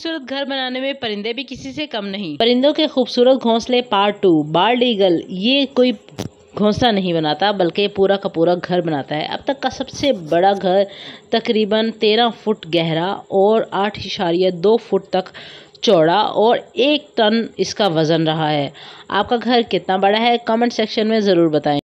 खूबसूरत घर बनाने में परिंदे भी किसी से कम नहीं परिंदों के खूबसूरत घोंसले पार्ट टू बार्ड ईगल ये कोई घोंसला नहीं बनाता बल्कि पूरा का पूरा घर बनाता है अब तक का सबसे बड़ा घर तकरीबन तेरह फुट गहरा और आठ इशारिया दो फुट तक चौड़ा और एक टन इसका वज़न रहा है आपका घर कितना बड़ा है कमेंट सेक्शन में ज़रूर बताएं